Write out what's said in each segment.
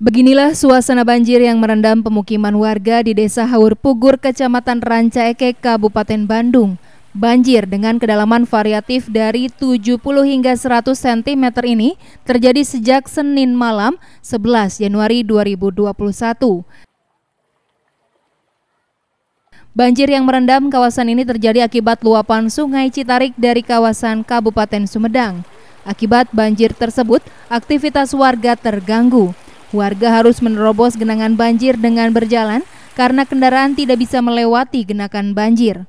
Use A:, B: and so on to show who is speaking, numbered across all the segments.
A: Beginilah suasana banjir yang merendam pemukiman warga di Desa Haur Pugur, Kecamatan Rancaeke, Kabupaten Bandung. Banjir dengan kedalaman variatif dari 70 hingga 100 cm ini terjadi sejak Senin malam 11 Januari 2021. Banjir yang merendam kawasan ini terjadi akibat luapan sungai Citarik dari kawasan Kabupaten Sumedang. Akibat banjir tersebut, aktivitas warga terganggu. Warga harus menerobos genangan banjir dengan berjalan karena kendaraan tidak bisa melewati genakan banjir.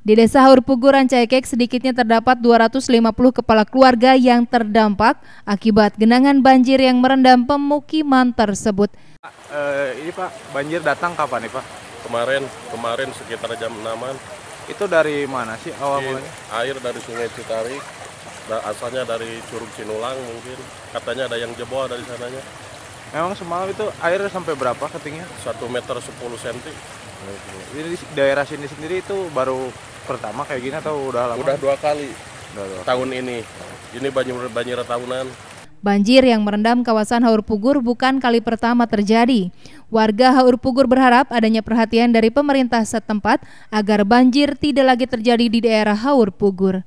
A: Di Desa Hurpugu Rancaikek sedikitnya terdapat 250 kepala keluarga yang terdampak akibat genangan banjir yang merendam pemukiman tersebut.
B: Pak, eh, ini Pak, banjir datang kapan nih Pak? Kemarin, kemarin sekitar jam 6-an. Itu dari mana sih awal Air dari Sungai Citarik asalnya dari Curug Sinulang mungkin
C: katanya ada yang jebol dari sananya
B: Emang semalam itu air sampai berapa ketinggian? 1 meter 10 cm. Jadi di daerah sini sendiri itu baru pertama kayak gini atau udah lama? Udah dua kali.
C: Udah dua Tahun ini. Ini banjir banjir tahunan.
A: Banjir yang merendam kawasan Haur Pugur bukan kali pertama terjadi. Warga Haur Pugur berharap adanya perhatian dari pemerintah setempat agar banjir tidak lagi terjadi di daerah Haur Pugur.